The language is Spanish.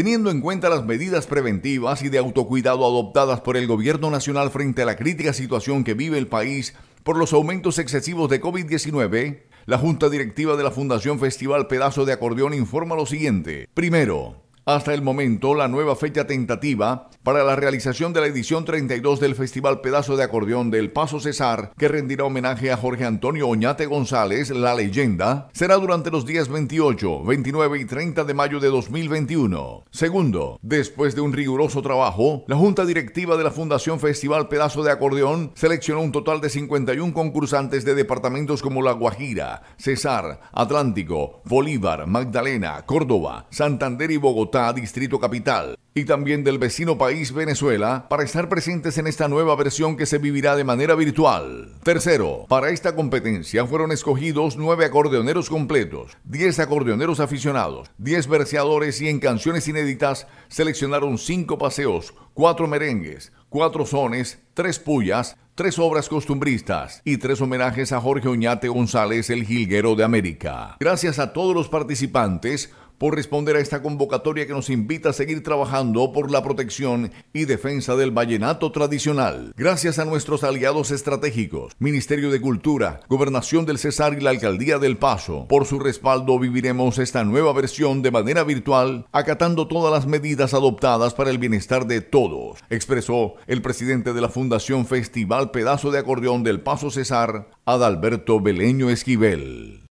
Teniendo en cuenta las medidas preventivas y de autocuidado adoptadas por el Gobierno Nacional frente a la crítica situación que vive el país por los aumentos excesivos de COVID-19, la Junta Directiva de la Fundación Festival Pedazo de Acordeón informa lo siguiente. Primero, hasta el momento, la nueva fecha tentativa para la realización de la edición 32 del Festival Pedazo de Acordeón del Paso Cesar, que rendirá homenaje a Jorge Antonio Oñate González, la leyenda, será durante los días 28, 29 y 30 de mayo de 2021. Segundo, después de un riguroso trabajo, la Junta Directiva de la Fundación Festival Pedazo de Acordeón seleccionó un total de 51 concursantes de departamentos como La Guajira, Cesar, Atlántico, Bolívar, Magdalena, Córdoba, Santander y Bogotá, Distrito Capital, y también del vecino país Venezuela para estar presentes en esta nueva versión que se vivirá de manera virtual. Tercero, para esta competencia fueron escogidos nueve acordeoneros completos, diez acordeoneros aficionados, diez verseadores y en canciones inéditas seleccionaron cinco paseos, cuatro merengues, cuatro sones, tres pullas, tres obras costumbristas y tres homenajes a Jorge Uñate González, el jilguero de América. Gracias a todos los participantes por responder a esta convocatoria que nos invita a seguir trabajando por la protección y defensa del vallenato tradicional. Gracias a nuestros aliados estratégicos, Ministerio de Cultura, Gobernación del Cesar y la Alcaldía del Paso, por su respaldo viviremos esta nueva versión de manera virtual, acatando todas las medidas adoptadas para el bienestar de todos, expresó el presidente de la Fundación Festival Pedazo de Acordeón del Paso Cesar, Adalberto Beleño Esquivel.